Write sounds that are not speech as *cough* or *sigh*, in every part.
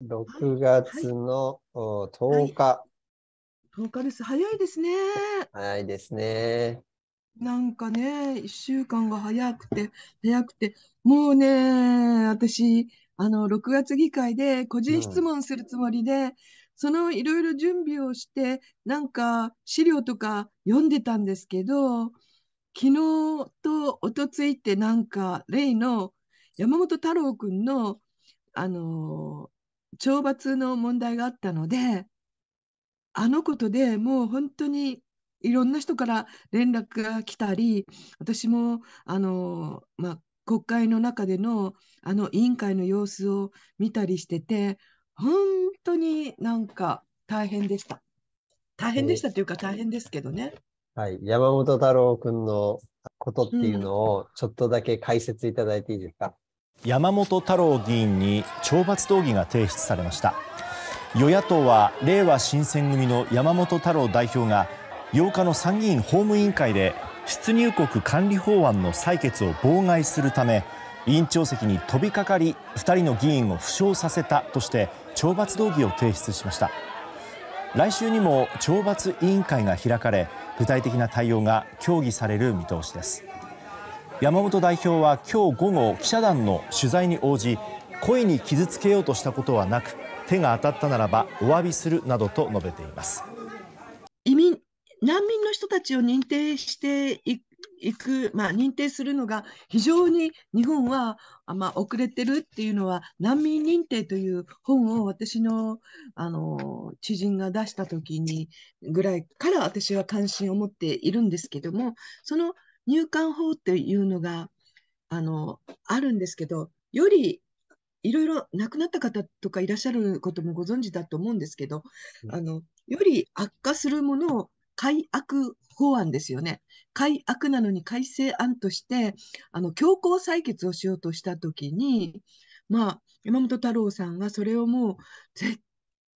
6月の10日、はい、10日です。早いですね。早いですね。なんかね、1週間が早くて、早くて、もうね、私、あの、6月議会で個人質問するつもりで、うん、そのいろいろ準備をして、なんか資料とか読んでたんですけど、昨日とおとついってなんか、例の山本太郎君の、あの懲罰の問題があったので、あのことでもう本当にいろんな人から連絡が来たり、私もあの、まあ、国会の中でのあの委員会の様子を見たりしてて、本当になんか大変でした。大変でしたというか大変ですけどね。はい、山本太郎君のことっていうのをちょっとだけ解説いただいていいですか、山本太郎議員に懲罰動議が提出されました与野党は令和新選組の山本太郎代表が8日の参議院法務委員会で出入国管理法案の採決を妨害するため委員長席に飛びかかり2人の議員を負傷させたとして懲罰動議を提出しました来週にも懲罰委員会が開かれ具体的な対応が協議される見通しです山本代表は今日午後記者団の取材に応じ故意に傷つけようとしたことはなく手が当たったならばお詫びするなどと述べています移民難民の人たちを認定していく、まあ、認定するのが非常に日本は、あ、まあ、遅れてるっていうのは難民認定という本を私のあの知人が出した時にぐらいから私は関心を持っているんですけどもその入管法っていうのがあのあるんですけど、よりいろいろ亡くなった方とかいらっしゃることもご存知だと思うんですけど、あのより悪化するものを改悪法案ですよね。改悪なのに改正案として、あの強行採決をしようとしたときに、まあ、山本太郎さんはそれをもう絶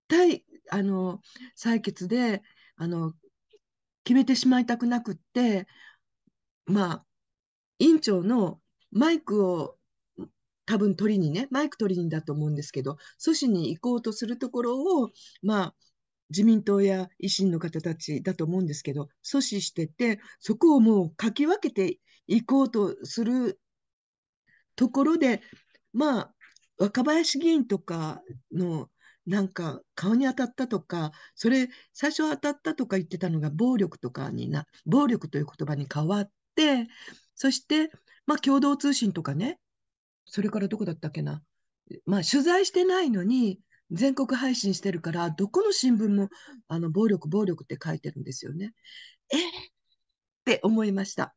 対あの採決であの決めてしまいたくなくってまあ、院長のマイクを多分取りにね、マイク取りにだと思うんですけど、阻止に行こうとするところを、まあ、自民党や維新の方たちだと思うんですけど、阻止してて、そこをもうかき分けていこうとするところで、まあ、若林議員とかのなんか顔に当たったとか、それ最初当たったとか言ってたのが暴力とかにな、暴力という言葉に変わっ、そして、まあ、共同通信とかね、それからどこだったっけな、まあ、取材してないのに、全国配信してるから、どこの新聞もあの暴力、暴力って書いてるんですよね。えって思いました。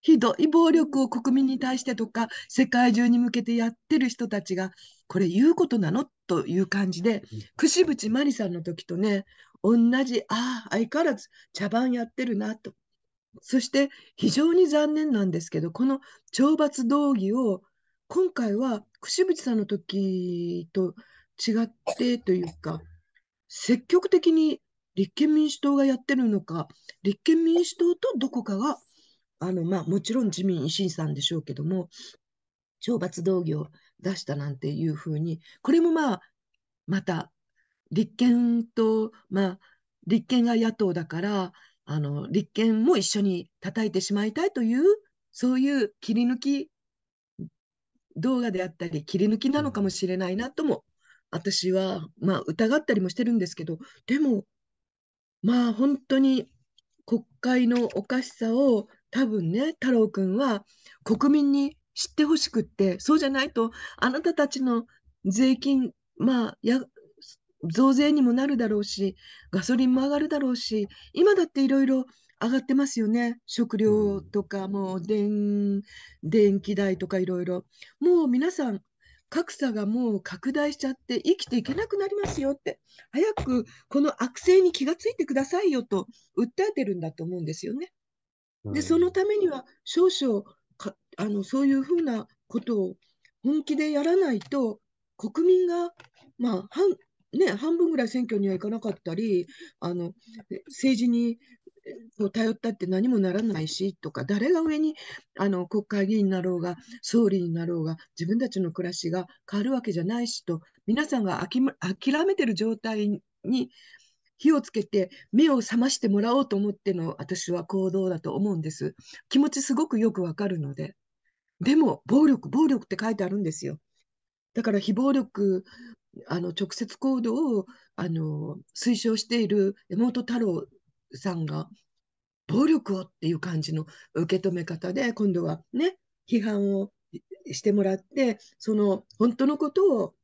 ひどい暴力を国民に対してとか、世界中に向けてやってる人たちが、これ言うことなのという感じで、櫛渕真理さんの時とね、同じ、ああ、相変わらず茶番やってるなと。そして非常に残念なんですけど、この懲罰動議を今回は櫛渕さんの時と違ってというか、積極的に立憲民主党がやってるのか、立憲民主党とどこかが、あのまあ、もちろん自民維新さんでしょうけども、懲罰動議を出したなんていうふうに、これもまあ、また立憲と、まあ、立憲が野党だから、あの、立憲も一緒に叩いてしまいたいという、そういう切り抜き動画であったり、切り抜きなのかもしれないなとも、私は、まあ、疑ったりもしてるんですけど、でも、まあ、本当に国会のおかしさを、多分ね、太郎くんは国民に知ってほしくって、そうじゃないと、あなたたちの税金、まあ、や増税にもなるだろうし、ガソリンも上がるだろうし、今だっていろいろ上がってますよね、食料とか、もう電電気代とかいろいろ、もう皆さん、格差がもう拡大しちゃって、生きていけなくなりますよって、早くこの悪性に気がついてくださいよと訴えてるんだと思うんですよね。で、そのためには少々かあの、そういうふうなことを本気でやらないと、国民が、まあ、反ね、半分ぐらい選挙には行かなかったり、あの政治に頼ったって何もならないしとか、誰が上にあの国会議員になろうが、総理になろうが、自分たちの暮らしが変わるわけじゃないしと、皆さんが諦めてる状態に火をつけて、目を覚ましてもらおうと思っての私は行動だと思うんです。気持ちすごくよくわかるので。でも、暴力、暴力って書いてあるんですよ。だから非暴力あの直接行動をあの推奨している妹太郎さんが暴力をっていう感じの受け止め方で今度はね批判をしてもらってその本当のことを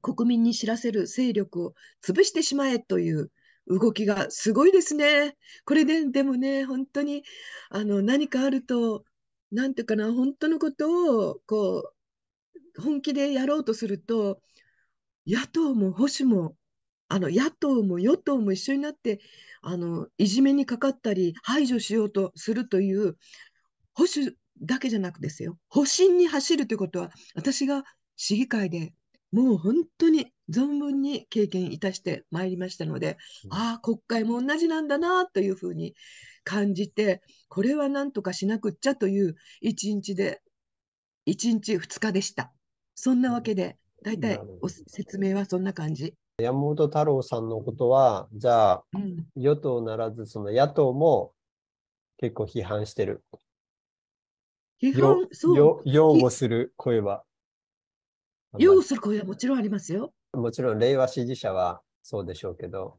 国民に知らせる勢力を潰してしまえという動きがすごいですね。これででもね本当にあの何かあると何て言うかな本当のことをこう本気でやろうとすると野党も保守も、あの野党も与党も一緒になってあのいじめにかかったり排除しようとするという保守だけじゃなくですよ保身に走るということは私が市議会でもう本当に存分に経験いたしてまいりましたので、うん、ああ国会も同じなんだなというふうに感じてこれはなんとかしなくっちゃという1日で1日2日でした。そんなわけで、大体お説明はそんな感じ。山本太郎さんのことは、じゃあ、うん、与党ならず、その野党も結構批判してる。批判、そう。擁護する声は。擁護する声はもちろんありますよ。もちろん、令和支持者はそうでしょうけど。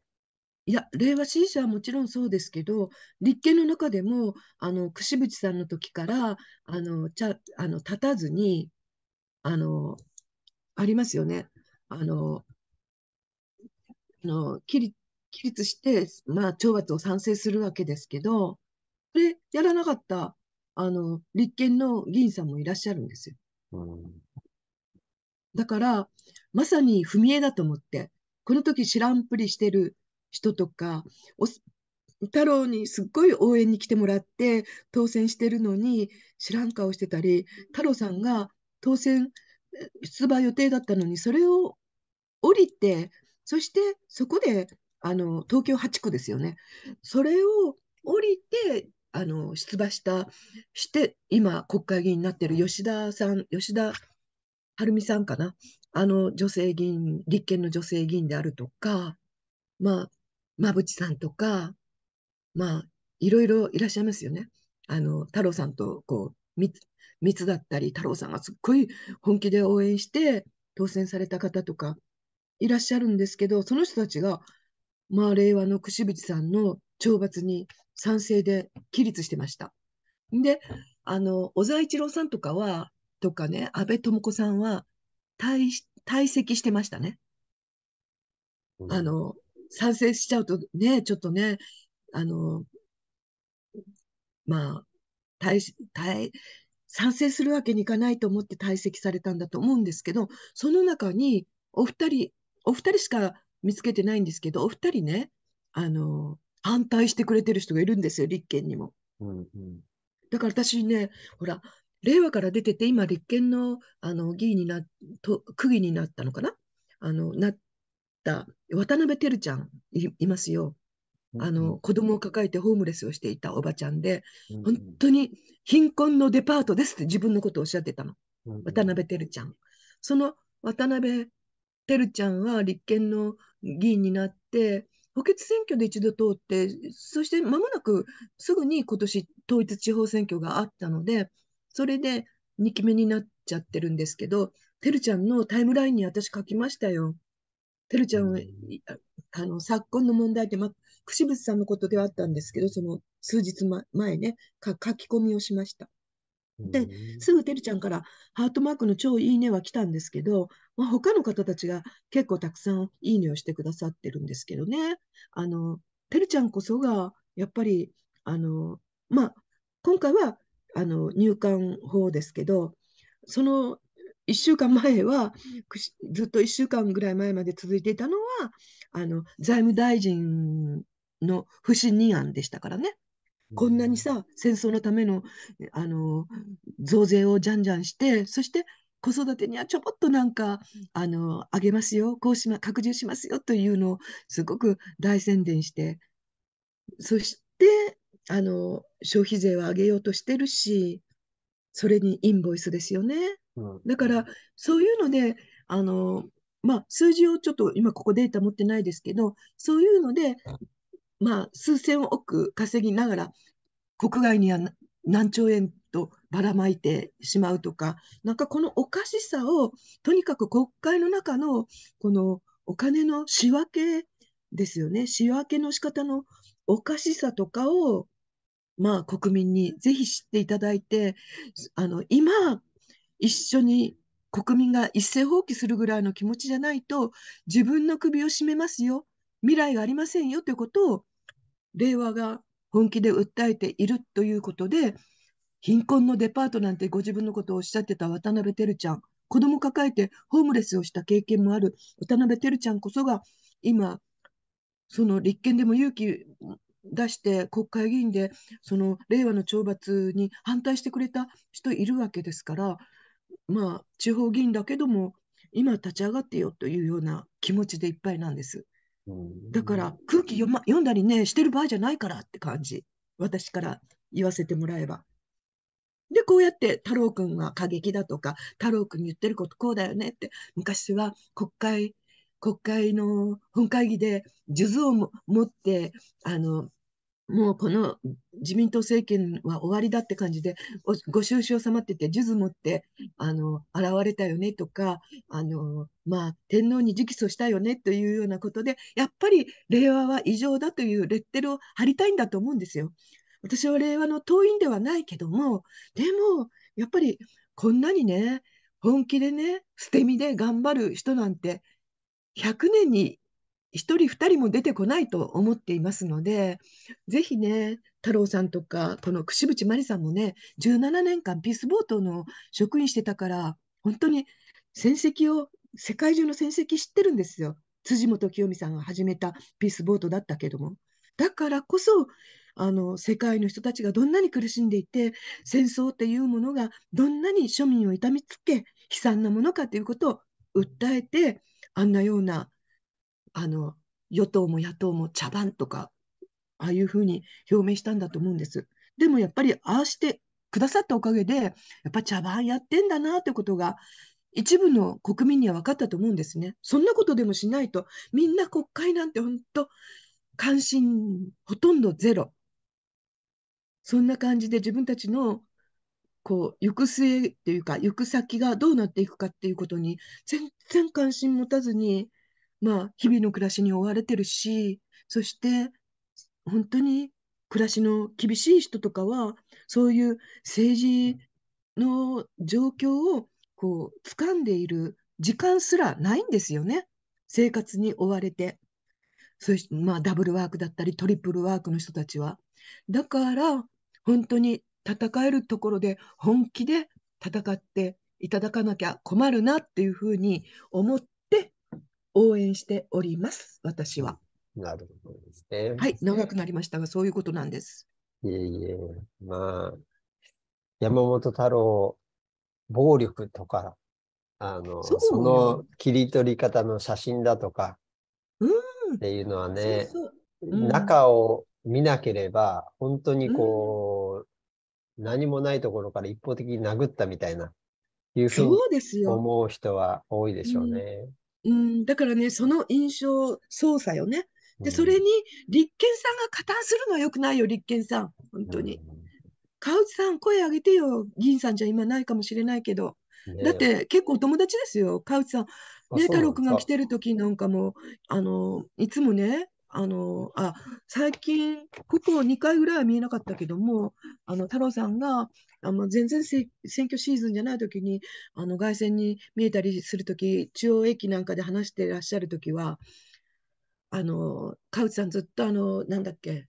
いや、令和支持者はもちろんそうですけど、立憲の中でも、あの、櫛渕さんの時から、あの、ちゃ、あの、立たずに、あの、ありますよね。あの、あの起立して、まあ、懲罰を賛成するわけですけど、それやらなかったあの立憲の議員さんもいらっしゃるんですよ。だから、まさに踏み絵だと思って、この時知らんぷりしてる人とか、太郎にすっごい応援に来てもらって当選してるのに知らん顔してたり、太郎さんが当選出馬予定だったのに、それを降りて、そしてそこであの東京8区ですよね、それを降りてあの出馬した、して、今、国会議員になっている吉田さん、吉田晴美さんかな、あの女性議員、立憲の女性議員であるとか、まあ、馬淵さんとか、まあ、いろいろいらっしゃいますよね。あの太郎さんとこう三つだったり、太郎さんがすっごい本気で応援して、当選された方とかいらっしゃるんですけど、その人たちが、まあ、令和の櫛渕さんの懲罰に賛成で起立してました。で、あの、小沢一郎さんとかは、とかね、安倍智子さんは退、退席してましたね。あの、賛成しちゃうとね、ちょっとね、あの、まあ、退、退、賛成するわけにいかないと思って退席されたんだと思うんですけど、その中にお二人、お二人しか見つけてないんですけど、お二人ね、あの、反対してくれてる人がいるんですよ、立憲にも。うんうん、だから私ね、ほら、令和から出てて、今、立憲のあの議員になと、区議になったのかなあのなった、渡辺るちゃんいますよ。あの、子供を抱えてホームレスをしていたおばちゃんで、本当に貧困のデパートですって自分のことをおっしゃってたの。渡辺てるちゃん。その渡辺てるちゃんは立憲の議員になって、補欠選挙で一度通って、そして間もなくすぐに今年統一地方選挙があったので、それで2期目になっちゃってるんですけど、てるちゃんのタイムラインに私書きましたよ。てるちゃんは、あの、昨今の問題って、ま、串渕さんのことではあったんですけど、その数日、ま、前ね書き込みをしました。で、すぐてるちゃんからハートマークの超いいねは来たんですけど、まあ、他の方たちが結構たくさんいいねをしてくださってるんですけどね、あの、てるちゃんこそが、やっぱり、あの、まあ、今回は、あの、入管法ですけど、その1週間前は、ずっと1週間ぐらい前まで続いていたのは、あの、財務大臣の不信任案でしたからね。こんなにさ、戦争のための、あの、増税をじゃんじゃんして、そして子育てにはちょこっとなんか、あの、あげますよ、こうしま、拡充しますよというのをすごく大宣伝して、そして、あの、消費税は上げようとしてるし、それにインボイスですよね。だから、そういうので、あの、まあ、数字をちょっと今ここデータ持ってないですけど、そういうので、まあ、数千億稼ぎながら、国外には何兆円とばらまいてしまうとか、なんかこのおかしさを、とにかく国会の中の、このお金の仕分けですよね、仕分けの仕方のおかしさとかを、まあ、国民にぜひ知っていただいて、あの今、一緒に国民が一斉放棄するぐらいの気持ちじゃないと、自分の首を絞めますよ。未来がありませんよということを令和が本気で訴えているということで貧困のデパートなんてご自分のことをおっしゃってた渡辺照ちゃん子供抱えてホームレスをした経験もある渡辺照ちゃんこそが今その立憲でも勇気出して国会議員でその令和の懲罰に反対してくれた人いるわけですからまあ地方議員だけども今立ち上がってよというような気持ちでいっぱいなんです。だから空気読,、ま、読んだりね、してる場合じゃないからって感じ。私から言わせてもらえば。で、こうやって太郎くんは過激だとか、太郎くん言ってることこうだよねって、昔は国会、国会の本会議で数珠を持って、あの、もうこの自民党政権は終わりだって感じで、ご収集まってて、数珠持って、あの、現れたよねとか、あの、まあ、天皇に直訴したよねというようなことで、やっぱり令和は異常だというレッテルを貼りたいんだと思うんですよ。私は令和の党員ではないけども、でも、やっぱりこんなにね、本気でね、捨て身で頑張る人なんて、100年に一人二人も出てこないと思っていますので、ぜひね、太郎さんとか、この櫛渕真理さんもね、17年間ピースボートの職員してたから、本当に戦績を、世界中の戦績知ってるんですよ。辻元清美さんが始めたピースボートだったけども。だからこそ、あの、世界の人たちがどんなに苦しんでいて、戦争っていうものがどんなに庶民を痛みつけ、悲惨なものかということを訴えて、あんなようなあの、与党も野党も茶番とか、ああいうふうに表明したんだと思うんです。でもやっぱり、ああしてくださったおかげで、やっぱ茶番やってんだなってことが、一部の国民には分かったと思うんですね。そんなことでもしないと、みんな国会なんて本当、関心ほとんどゼロ。そんな感じで自分たちのこう行く末っていうか行く先がどうなっていくかっていうことに全然関心持たずにまあ、日々の暮らしに追われてるし、そして、本当に暮らしの厳しい人とかは、そういう政治の状況を、こう、掴んでいる時間すらないんですよね。生活に追われて。そして、まあ、ダブルワークだったり、トリプルワークの人たちは。だから、本当に戦えるところで本気で戦っていただかなきゃ困るなっていうふうに思っ応援しております、私は。なるほどですね。はい、長くなりましたが、そういうことなんです。いえいえ、まあ、山本太郎、暴力とか、あの、その切り取り方の写真だとか、うん、っていうのはね、そうそううん、中を見なければ、本当にこう、うん、何もないところから一方的に殴ったみたいな、いうふうに思う人は多いでしょうね。うん、だからね、その印象操作よね。で、それに立憲さんが加担するのは良くないよ、立憲さん。本当に。河内さん、声上げてよ。議員さんじゃ今ないかもしれないけど。だって結構お友達ですよ、河内さん。ね、太郎君が来てる時なんかも、あの、いつもね、あの、あ、最近、ここ2回ぐらいは見えなかったけども、あの、太郎さんが、あの全然選挙シーズンじゃない時に、あの、外線に見えたりする時、中央駅なんかで話してらっしゃる時は、あの、川内さんずっとあの、なんだっけ、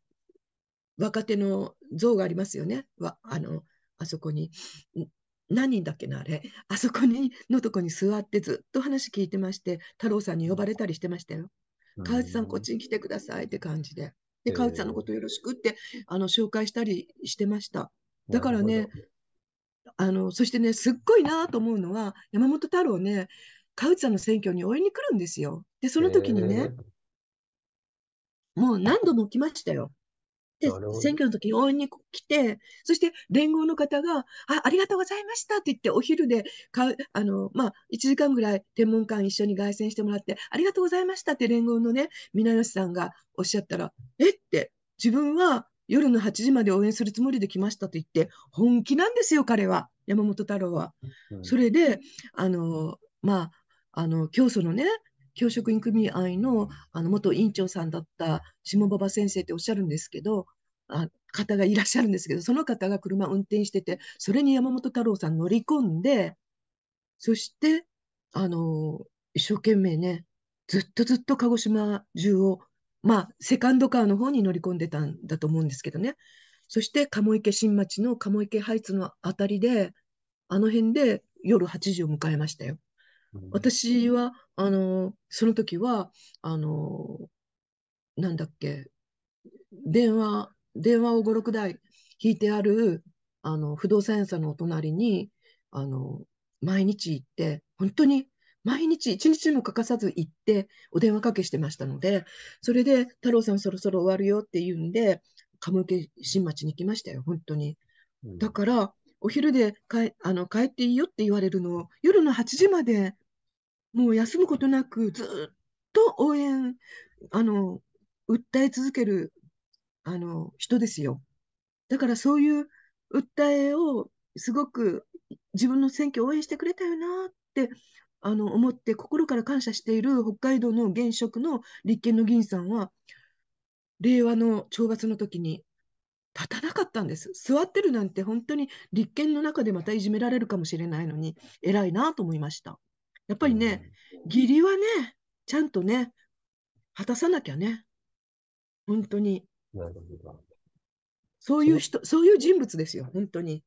若手の像がありますよね。わあの、あそこに。何人だっけなあれあそこにのとこに座ってずっと話聞いてまして太郎さんに呼ばれたりしてましたよ。河内さんこっちに来てくださいって感じで。で、川内さんのことよろしくって、あの、紹介したりしてました。だからね、あの、そしてね、すっごいなと思うのは、山本太郎ね、河内さんの選挙に応援に来るんですよ。で、その時にね、もう何度も来ましたよ。で、選挙の時応援に来て、そして連合の方が、あありがとうございましたって言って、お昼でかあの、まあ、1時間ぐらい天文館一緒に凱旋してもらって、ありがとうございましたって連合のね、皆吉さんがおっしゃったら、えって、自分は夜の8時まで応援するつもりで来ましたと言って、本気なんですよ、彼は、山本太郎は。うん、それで、あの、まあ、あの、教祖のね、教職員組合のあの元委員長さんだった下馬場先生っておっしゃるんですけど、あ方がいらっしゃるんですけど、その方が車運転してて、それに山本太郎さん乗り込んで、そして、あの、一生懸命ね、ずっとずっと鹿児島中を、まあ、セカンドカーの方に乗り込んでたんだと思うんですけどね。そして、鴨池新町の鴨池ハイツの辺りで、あの辺で夜8時を迎えましたよ。うん、私はあの、その時は、あの、なんだっけ、電話、電話を5、6台引いてある、あの、不動産屋さんのお隣に、あの、毎日行って、本当に毎日一日も欠かさず行って、お電話かけしてましたので、それで、太郎さんそろそろ終わるよって言うんで、鴨池新町に来ましたよ、本当に。だから、お昼でかあの帰っていいよって言われるのを夜の8時までもう休むことなくずっと応援、あの、訴え続ける、あの、人ですよ。だからそういう訴えをすごく自分の選挙を応援してくれたよなってあの思って心から感謝している北海道の現職の立憲の議員さんは令和の懲罰の時に立たなかったんです座ってるなんて本当に立憲の中でまたいじめられるかもしれないのに偉いなと思いました。やっぱりね、義理はね、ちゃんとね、果たさなきゃね。本当に。そういう人、そういう人物ですよ、本当に。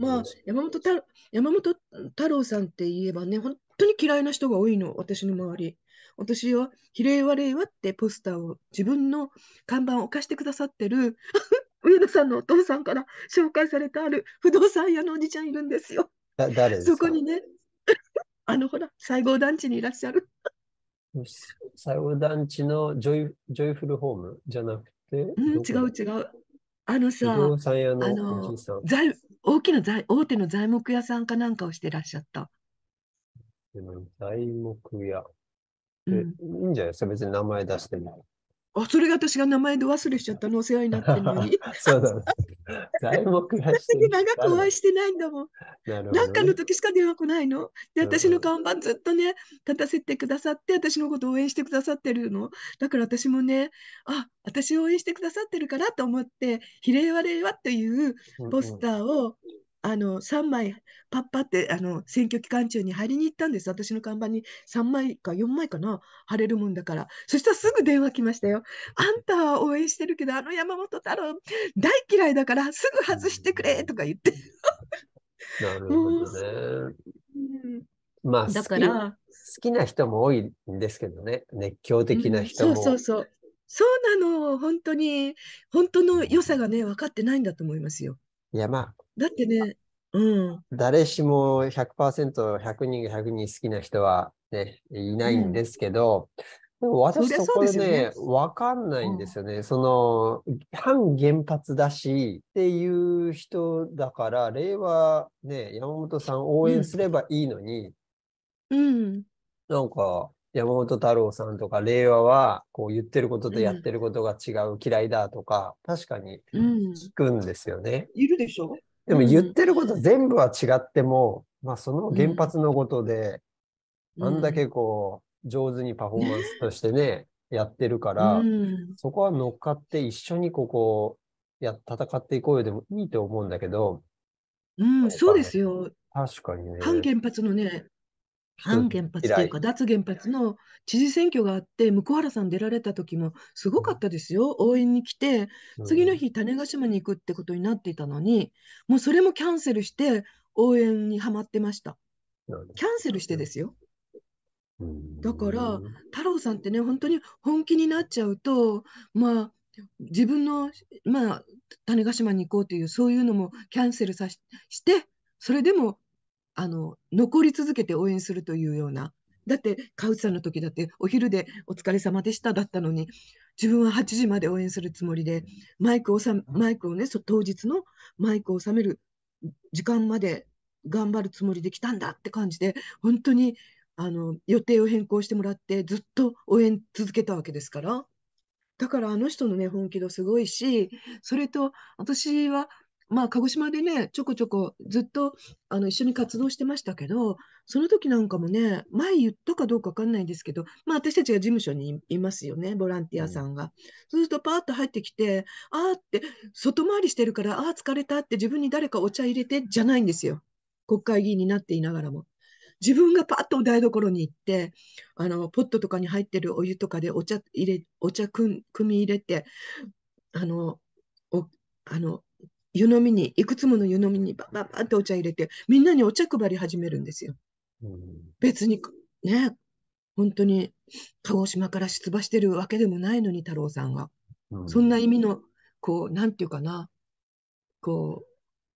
まあ、山本太山本太郎さんって言えばね、本当に嫌いな人が多いの、私の周り。私は、比例は令和ってポスターを自分の看板を貸してくださってる *laughs* 上野さんのお父さんから紹介されたある不動産屋のおじちゃんいるんですよ。だ誰ですそこにね、あのほら、西郷団地にいらっしゃる。西郷団地のジョイジョイフルホームじゃなくて、うん、違う違う。あのさ、のあの財大きな財大手の材木屋さんかなんかをしてらっしゃった。材木屋。うん、いいんじゃないですか、別に名前出しても。あそれが私が名前で忘れしちゃったのお世話になってるのに。*laughs* そうだ、ね。材木がして。長くお会いしてないんだもん。な、んかの時しか電話来ないの。で、私の看板ずっとね、立たせてくださって、私のこと応援してくださってるの。だから私もね、あ私応援してくださってるからと思って、比例は令わというポスターをあの3枚パッパってあの選挙期間中に貼りに行ったんです。私の看板に3枚か4枚かな貼れるもんだから。そしたらすぐ電話来ましたよ。あんたは応援してるけど、あの山本太郎大嫌いだからすぐ外してくれとか言って。なるほどね。うん、まあだから好きな人も多いんですけどね、熱狂的な人も。うん、そうそうそう。そうなの、本当に、本当の良さがね、分かってないんだと思いますよ。いや、まあ、だってね、うん、誰しも 100%100 人が100人好きな人は、ね、いないんですけど、うん、でも私そこでね、わ、ね、かんないんですよね、うん、その、反原発だしっていう人だから、令和ね、山本さん応援すればいいのに、うん、なんか、山本太郎さんとか令和はこう言ってることとやってることが違う、嫌いだとか、確かに聞くんですよね。いるでしょでも言ってること全部は違っても、まあその原発のことで、あんだけこう、上手にパフォーマンスとしてね、やってるから、そこは乗っかって一緒にここ、や、戦っていこうよでもいいと思うんだけど。うん、そうですよ。確かにね。反原発のね、反原発というか、脱原発の知事選挙があって、向原さん出られた時もすごかったですよ、応援に来て、次の日、種子島に行くってことになっていたのに、もうそれもキャンセルして、応援にはまってました。キャンセルしてですよ。だから、太郎さんってね、本当に本気になっちゃうと、まあ、自分の、まあ、種子島に行こうという、そういうのもキャンセルさして、それでもあの残り続けて応援するというような。だって川内さんの時だってお昼でお疲れ様でしただったのに自分は8時まで応援するつもりでマイクをさマイクをね当日のマイクを収める時間まで頑張るつもりで来たんだって感じで本当にあの予定を変更してもらってずっと応援続けたわけですからだからあの人のね本気度すごいしそれと私はまあ、鹿児島でね、ちょこちょこずっとあの一緒に活動してましたけど、その時なんかもね、前言ったかどうかわかんないんですけど、まあ、私たちが事務所にいますよね、ボランティアさんが。うん、そうすると、パーッと入ってきて、あーって、外回りしてるから、ああ、疲れたって自分に誰かお茶入れてじゃないんですよ。国会議員になっていながらも。自分がパッとお台所に行って、あの、ポットとかに入ってるお湯とかでお茶入れ、お茶くん、組み入れて、あの、お、あの、湯飲みに、いくつもの湯飲みにバババばってお茶入れて、みんなにお茶配り始めるんですよ。うん、別に、ね、本当に鹿児島から出馬してるわけでもないのに、太郎さんが。うん、そんな意味の、こう、なんていうかな、こう、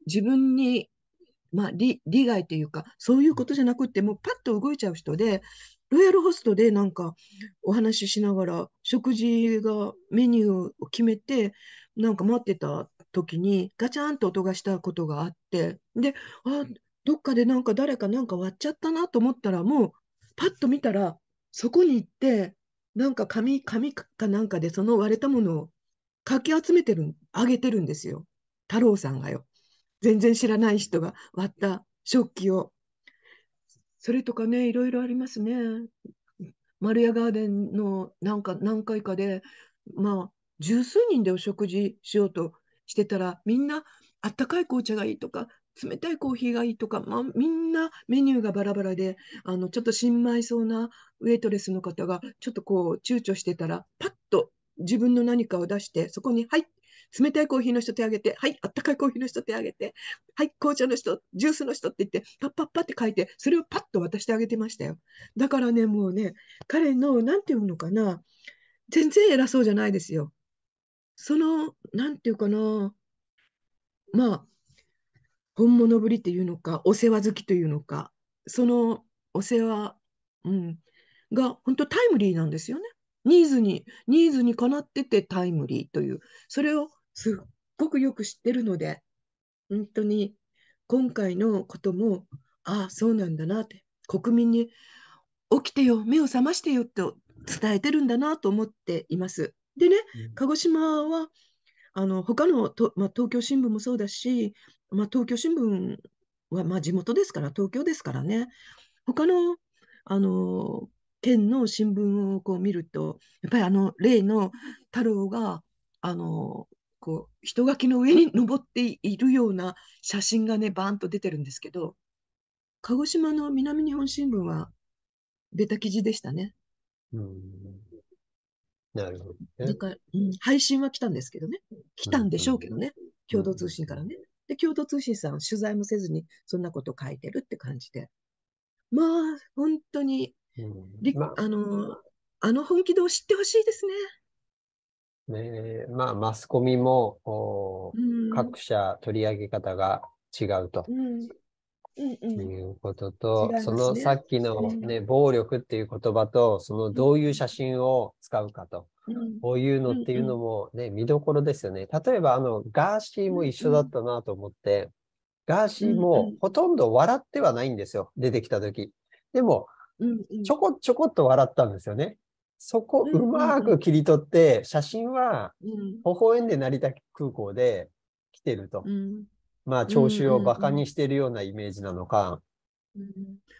自分に、まあ、利利害というか、そういうことじゃなくって、もうパッと動いちゃう人で、ロイヤルホストでなんかお話ししながら、食事がメニューを決めて、なんか待ってた時にガチャンと音がしたことがあって、で、あ、どっかでなんか誰かなんか割っちゃったなと思ったら、もうパッと見たら、そこに行って、なんか紙、紙かなんかでその割れたものをかき集めてる、あげてるんですよ。太郎さんがよ。全然知らない人が割った食器を。それとかね、いろいろありますね。丸屋ガーデンのなんか何回かで、まあ、十数人でお食事しようとしてたら、みんなあったかい紅茶がいいとか、冷たいコーヒーがいいとか、まあ、みんなメニューがバラバラで、あの、ちょっと新米そうなウェイトレスの方が、ちょっとこう、躊躇してたら、パッと自分の何かを出して、そこに、はい、冷たいコーヒーの人手あげて、はい、あったかいコーヒーの人手あげて、はい、紅茶の人、ジュースの人って言って、パッパッパって書いて、それをパッと渡してあげてましたよ。だからね、もうね、彼の、なんていうのかな、全然偉そうじゃないですよ。その、なんていうかな、まあ、本物ぶりっていうのか、お世話好きというのか、そのお世話、うん、が本当タイムリーなんですよね。ニーズに、ニーズにかなっててタイムリーという、それをすっごくよく知ってるので、本当に今回のことも、ああ、そうなんだなって、国民に起きてよ、目を覚ましてよって伝えてるんだなと思っています。でね、鹿児島は、あの他のと、まあ、東京新聞もそうだし、まあ、東京新聞は、まあ、地元ですから、東京ですからね、他のあの県の新聞をこう見ると、やっぱりあの例の太郎があのこう人垣の上に登っているような写真がね、バーンと出てるんですけど、鹿児島の南日本新聞は出た記事でしたね。うんなるほど、ね、だから、うん、配信は来たんですけどね。来たんでしょうけどね。共同通信からね。で、共同通信さんは取材もせずに、そんなこと書いてるって感じで。まあ、本当に、うんまあ、の、あの本気度を知ってほしいですね。ねまあ、マスコミも、各社取り上げ方が違うと。うん、っていうことと、うんうんね、そのさっきのね、暴力っていう言葉と、そのどういう写真を使うかと、うん、こういうのっていうのもね、見どころですよね。例えば、あの、ガーシーも一緒だったなと思って、ガーシーもほとんど笑ってはないんですよ、出てきた時。でも、ちょこちょこっと笑ったんですよね。そこうまく切り取って、写真は微笑んで成田空港で来てると。うんまあ、聴衆をバカにしているようなイメージなのか。うんうん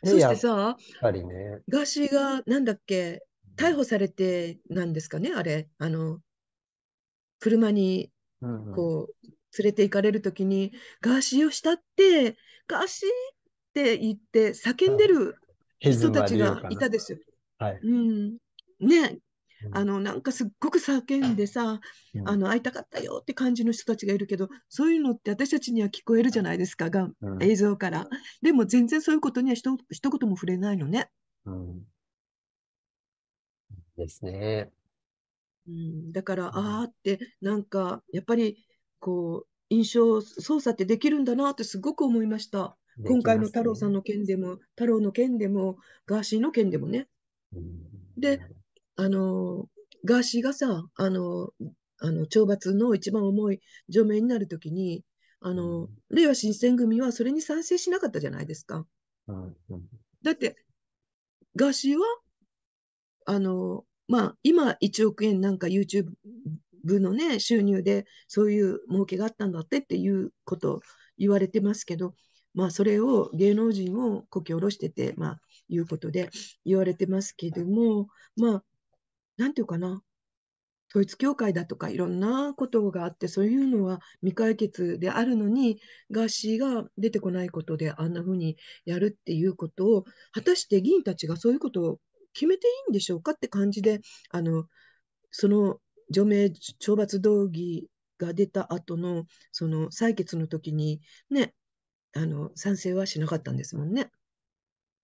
うん、そしてさ、やっぱりね、ガーシーがなんだっけ、逮捕されてなんですかね、あれ、あの車にこう連れて行かれるときに、うんうん、ガーシーを慕って、ガーシーって言って叫んでる人たちがいたですよ。はい、うんね、あの、なんかすっごく叫んでさ、あの、会いたかったよって感じの人たちがいるけど、そういうのって私たちには聞こえるじゃないですか、が、映像から。でも全然そういうことにはひと一言も触れないのね。うん。ですね。うん、だから、ああって、なんか、やっぱり、こう、印象操作ってできるんだなってすごく思いました。ね、今回の太郎さんの件でも、太郎の件でも、ガーシーの件でもね。うん、で、あの、ガーシーがさ、あの、あの懲罰の一番重い除名になるときに、あの、れいわ新選組はそれに賛成しなかったじゃないですか。だって、ガーシーは、あの、まあ、今1億円なんか YouTube のね、収入でそういう儲けがあったんだってっていうことを言われてますけど、まあ、それを芸能人をこき下ろしてて、まあ、いうことで言われてますけども、まあ、なんていうかな、統一教会だとかいろんなことがあって、そういうのは未解決であるのに、ガーシーが出てこないことであんなふうにやるっていうことを、果たして議員たちがそういうことを決めていいんでしょうかって感じで、あのその除名懲罰動議が出た後のその採決の時にね、あの賛成はしなかったんですもんね。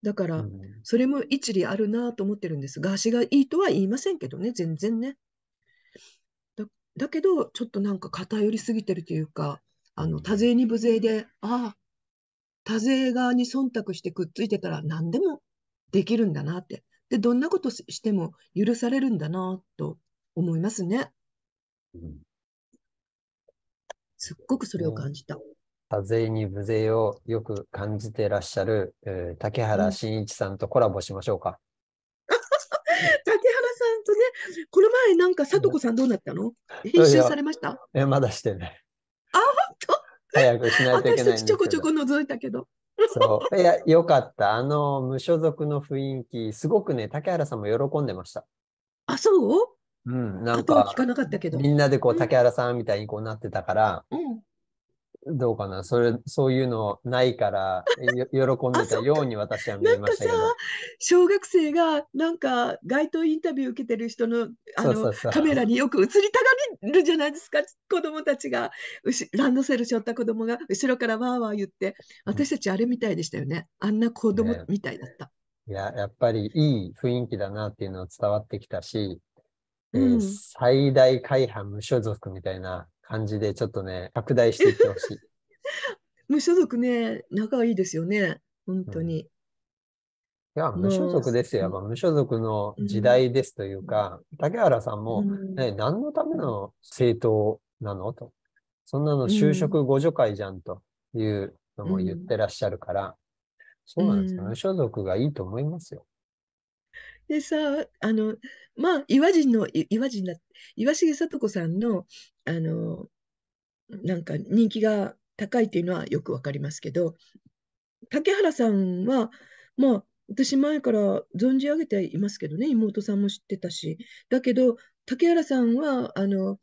だから、それも一理あるなと思ってるんですが、足がいいとは言いませんけどね、全然ね。だだけど、ちょっとなんか偏りすぎてるというか、あの多勢に無勢で、ああ、多勢側に忖度してくっついてたら何でもできるんだなって。で、どんなことしても許されるんだなと思いますね。すっごくそれを感じた。多勢に無勢をよく感じてらっしゃる、えー、竹原慎一さんとコラボしましょうか。*laughs* 竹原さんとね、この前なんかさとこさんどうなったの編集されましたえ、まだしてな、い。あ、本当早くしないといけない私ちょこちょこ覗いたけど。そう。いや、よかった。あの、無所属の雰囲気、すごくね、竹原さんも喜んでました。あ、そううん、なんか、かみんなでこう、竹原さんみたいにこうなってたから、うん、どうかなそれ、そういうのないから、喜んでたように私は見えましたけど。小学生がなんか街頭インタビュー受けてる人のあのカメラによく映りたがるじゃないですか、子供たちが、ランドセルしょった子供が後ろからわーわー言って、私たちあれみたいでしたよね。あんな子供みたいだった。ね、いや、やっぱりいい雰囲気だなっていうの伝わってきたし、うん、えー、最大会派無所属みたいな感じで、ちょっとね、拡大していってほしい。*laughs* 無所属ね、仲いいですよね、本当に。うん、いや、無所属ですよ。まあ、無所属の時代ですというか、うん、竹原さんも、ね、何のための政党なのと。そんなの就職互助会じゃんというのも言ってらっしゃるから、そうなんですよ。無所属がいいと思いますよ。でさあのまあ岩人の岩人だ岩重聡子さんのあの、なんか人気が高いっていうのはよくわかりますけど、竹原さんは、まあ、私前から存じ上げていますけどね、妹さんも知ってたし、だけど、竹原さんは、あの、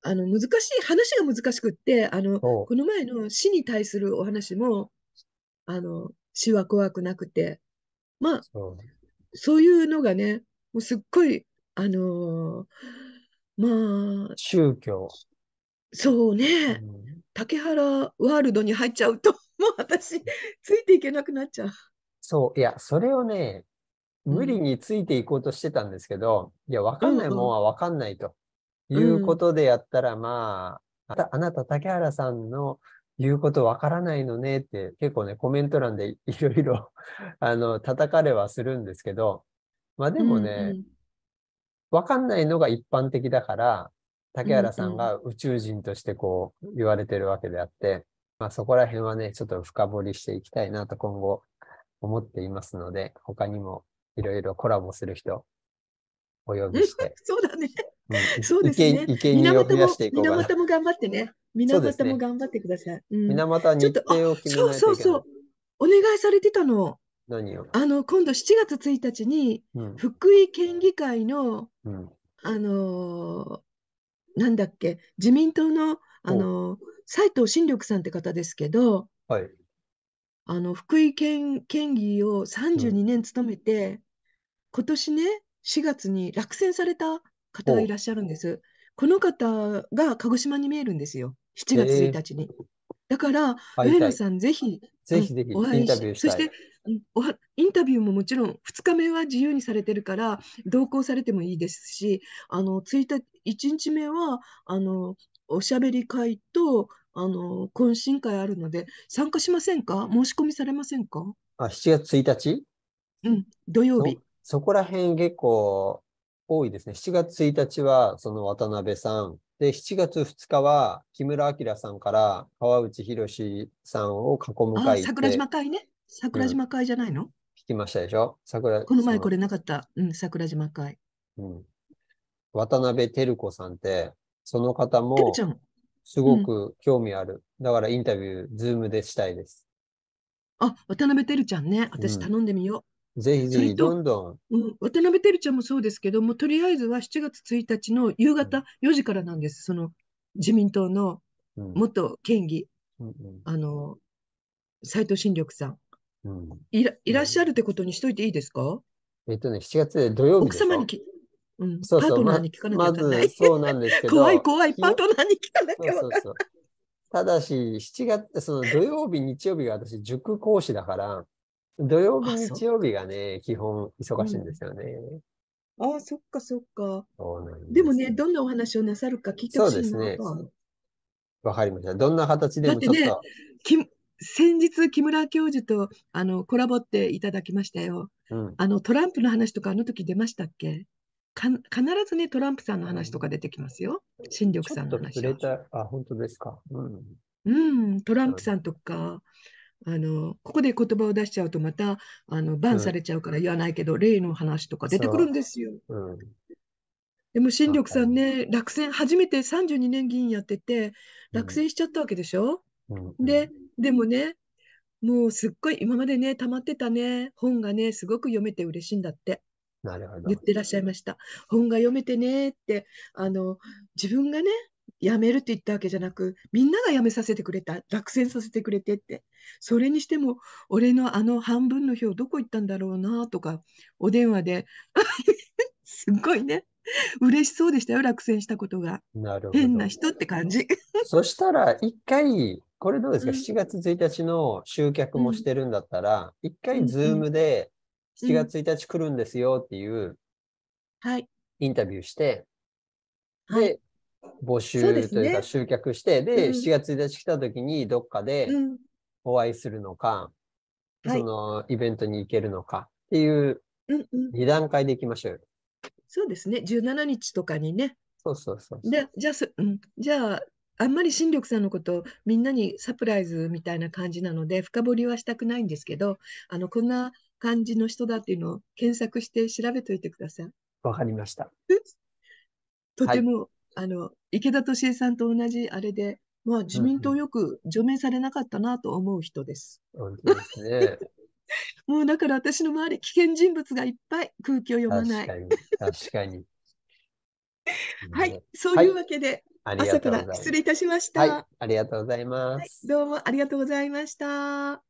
あの難しい話が難しくってあのこの前の死に対するお話もあの死は怖くなくてまあそういうのがねもうすっごいあのーまあ、宗教。そうね、うん、竹原ワールドに入っちゃうと、もう私、ついていけなくなっちゃう。そう、いや、それをね、無理についていこうとしてたんですけど、うん、いや、わかんないもんはわかんないということでやったら、まあ、あなた、竹原さんの言うことわからないのねって、結構ね、コメント欄でいろいろあの、叩かれはするんですけど、まあでもね、うんうん、わかんないのが一般的だから、竹原さんが宇宙人としてこう言われてるわけであって、まあ、そこら辺はね、ちょっと深掘りしていきたいなと今後思っていますので、他にもいろいろコラボする人、お呼びして。*laughs* そうだね。そうですね。池にを増出していこうかな。源も頑張ってね。源も頑張ってください。ねうん、源に。日程を決めないそうそうそう。お願いされてたの。何をあの今度7月1日に福井県議会の、うん、あのー、なんだっけ自民党の、あのー、斉藤新緑さんって方ですけど、はい、あの福井県県議を32年務めて、うん、今年ね4月に落選された方がいらっしゃるんです。この方が鹿児島に見えるんですよ、7月1日に。えー、だから、上野さん、ぜひ、ぜひぜひ、お会いしインタビューそして、おインタビューももちろん2日目は自由にされてるから同行されてもいいですしあの1日 ,1 日目はあのおしゃべり会とあの懇親会あるので参加しませんか申し込みされませんかあ ?7 月1日うん、土曜日そ。そこら辺結構多いですね。7月1日はその渡辺さん。で、7月2日は木村明さんから川内宏さんを囲む会で。桜島会ね。桜島会じゃないの、うん、聞きましたでしょ桜この前これなかった。うん、桜島会。うん、渡辺照子さんって、その方も、すごく興味ある。うん、だからインタビュー、ズームでしたいです。あ、渡辺照ちゃんね。私頼んでみよう。うん、ぜひぜひ、どんどん、うん。渡辺照ちゃんもそうですけども、とりあえずは7月1日の夕方4時からなんです。その自民党の元県議、うんうん、あの、斎藤新緑さん。うん、いらいらっしゃるってことにしといていいですかえっとね、7月で土曜日奥様にうん、そうそうパートナーに聞かなきゃいけない。ま、ま、ずそうなんですけど。怖い怖い、パートナーに聞かなきゃそうそうただし、7月、その土曜日、日曜日が私、塾講師だから、土曜日、日曜日がね、基本忙しいんですよね。うんああ、そっかそっかで、ね。でもね、どんなお話をなさるか聞いてほしいそうですね。わかりました。どんな形でもちょっと。だってね、先日木村教授とあのコラボっていただきましたよ、うん、あのトランプの話とかあの時出ましたっけか必ずねトランプさんの話とか出てきますよ新緑さんの話あ本当ですか、うん、うん、トランプさんとか、あのここで言葉を出しちゃうとまたあのバンされちゃうから言わないけど、うん、例の話とか出てくるんですよ。うん、でも新緑さんね落選初めて32年議員やってて落選しちゃったわけでしょ、で、でもね、もうすっごい今までね、溜まってたね、本がね、すごく読めて嬉しいんだって。なるほど。言ってらっしゃいました。本が読めてねって、あの、自分がね、やめるって言ったわけじゃなく、みんながやめさせてくれた、落選させてくれてって。それにしても、俺のあの半分の票どこ行ったんだろうなとか、お電話で、*laughs* すっごいね、嬉しそうでしたよ、落選したことが。なるほど。変な人って感じ。*laughs* そしたら、一回、これどうですか、うん、7月1日の集客もしてるんだったら、一、うん、回ズームで7月1日来るんですよっていうインタビューして、はい、で、募集というか集客して、でね、で、7月1日来た時にどっかでお会いするのか、うん、そのイベントに行けるのかっていう2段階でいきましょうよ。そうですね、17日とかにね。そうそうそうでじゃあ、うん、じゃああんまり新緑さんのことみんなにサプライズみたいな感じなので深掘りはしたくないんですけどあのこんな感じの人だっていうのを検索して調べておいてください。わかりました。とても、はい、あの池田敏恵さんと同じあれで、まあ、自民党よく除名されなかったなと思う人です。*laughs* もうだから私の周り危険人物がいっぱい空気を読まない。確かに。かに *laughs* はい、そういうわけで、はいありがとうございます。失礼いたしました、はい。ありがとうございます、はい、どうもありがとうございました。